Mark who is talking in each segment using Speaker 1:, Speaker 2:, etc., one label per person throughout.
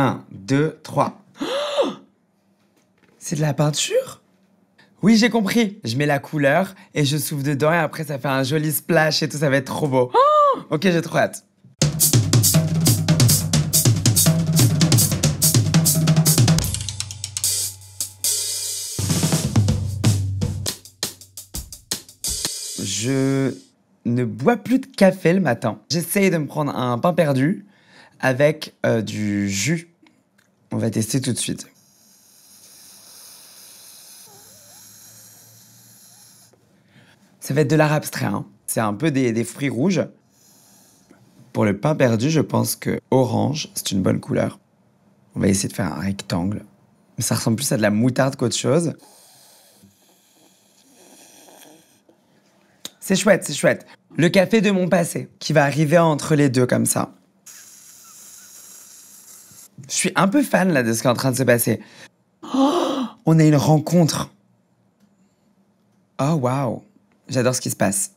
Speaker 1: 1, 2, 3. C'est de la peinture Oui, j'ai compris. Je mets la couleur et je souffle dedans et après ça fait un joli splash et tout, ça va être trop beau. Oh ok, j'ai trop hâte. Je ne bois plus de café le matin. J'essaye de me prendre un pain perdu avec euh, du jus on va tester tout de suite. Ça va être de l'art abstrait. Hein. C'est un peu des, des, fruits rouges. Pour le pain perdu, je pense que orange, c'est une bonne couleur. On va essayer de faire un rectangle. Mais ça ressemble plus à de la moutarde qu'autre chose. C'est chouette, c'est chouette. Le café de mon passé, qui va arriver entre les deux comme ça. Je suis un peu fan là de ce qui est en train de se passer. on a une rencontre. Oh waouh, j'adore ce qui se passe.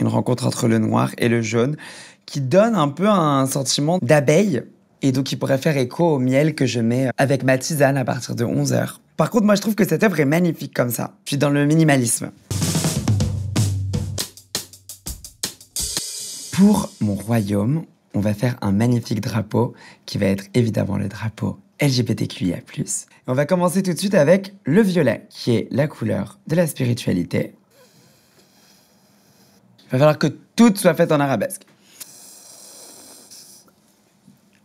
Speaker 1: Une rencontre entre le noir et le jaune qui donne un peu un sentiment d'abeille et donc qui pourrait faire écho au miel que je mets avec ma tisane à partir de 11h. Par contre, moi je trouve que cette œuvre est magnifique comme ça. Je suis dans le minimalisme. Pour mon royaume, on va faire un magnifique drapeau qui va être évidemment le drapeau LGBTQIA+. On va commencer tout de suite avec le violet, qui est la couleur de la spiritualité. Il va falloir que tout soit fait en arabesque.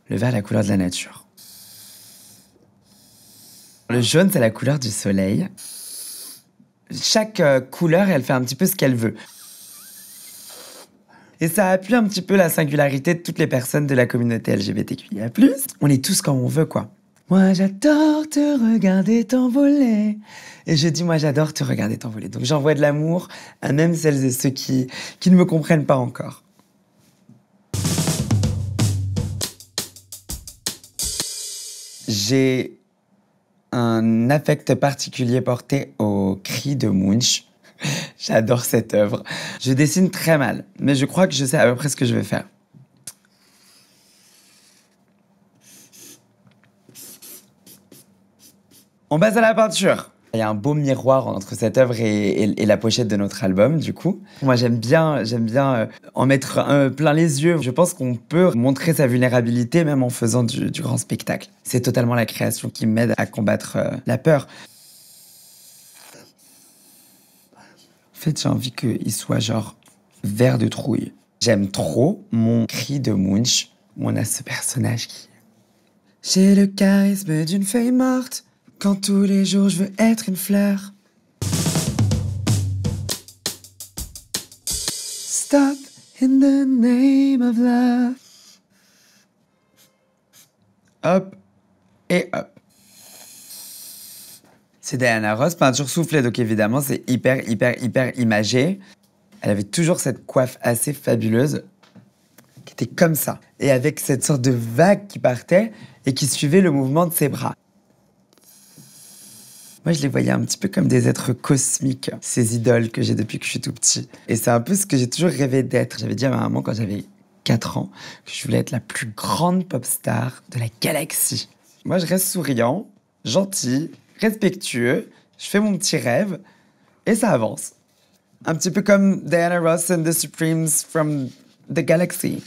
Speaker 1: Le vert, la couleur de la nature. Le jaune, c'est la couleur du soleil. Chaque euh, couleur, elle fait un petit peu ce qu'elle veut. Et ça appuie un petit peu la singularité de toutes les personnes de la communauté LGBTQIA+. On est tous comme on veut, quoi. Moi, j'adore te regarder t'envoler. Et je dis, moi, j'adore te regarder t'envoler. Donc, j'envoie de l'amour à même celles et ceux qui, qui ne me comprennent pas encore. J'ai un affect particulier porté au cri de Munch. J'adore cette œuvre. Je dessine très mal, mais je crois que je sais à peu près ce que je vais faire. On passe à la peinture. Il y a un beau miroir entre cette œuvre et, la pochette de notre album, du coup. Moi, j'aime bien, j'aime bien euh, en mettre plein les yeux. Je pense qu'on peut montrer sa vulnérabilité même en faisant du, grand spectacle. C'est totalement la création qui m'aide à combattre euh, la peur. En fait, j'ai envie qu'il soit genre vert de trouille. J'aime trop mon cri de Munch où on a ce personnage qui. J'ai le charisme d'une feuille morte quand tous les jours je veux être une fleur. Stop in the name of love. Hop et hop c'est Diana Ross, peinture soufflée, donc évidemment c'est hyper, hyper, hyper imagé. Elle avait toujours cette coiffe assez fabuleuse qui était comme ça, et avec cette sorte de vague qui partait et qui suivait le mouvement de ses bras. Moi, je les voyais un petit peu comme des êtres cosmiques, ces idoles que j'ai depuis que je suis tout petit. Et c'est un peu ce que j'ai toujours rêvé d'être. J'avais dit à ma maman quand j'avais 4 ans que je voulais être la plus grande pop star de la galaxie. Moi, je reste souriant, gentil, respectueux, je fais mon petit rêve et ça avance. Un petit peu comme Diana Ross and the Supremes from the Galaxy.